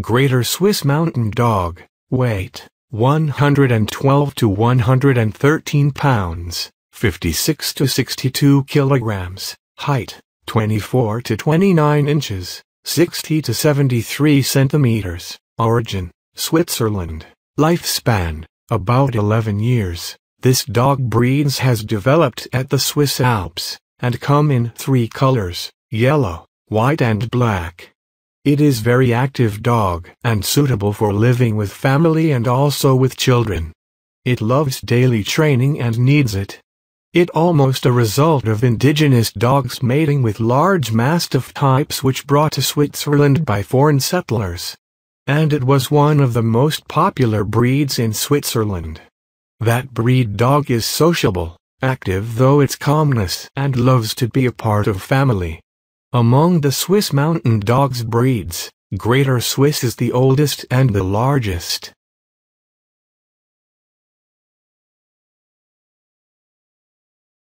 Greater Swiss Mountain Dog, weight 112 to 113 pounds, 56 to 62 kilograms, height 24 to 29 inches, 60 to 73 centimeters, origin, Switzerland, lifespan, about 11 years. This dog breeds has developed at the Swiss Alps, and come in three colors, yellow, white and black. It is very active dog and suitable for living with family and also with children. It loves daily training and needs it. It almost a result of indigenous dogs mating with large mastiff types which brought to Switzerland by foreign settlers. And it was one of the most popular breeds in Switzerland. That breed dog is sociable, active though its calmness and loves to be a part of family. Among the Swiss mountain dogs breeds, Greater Swiss is the oldest and the largest.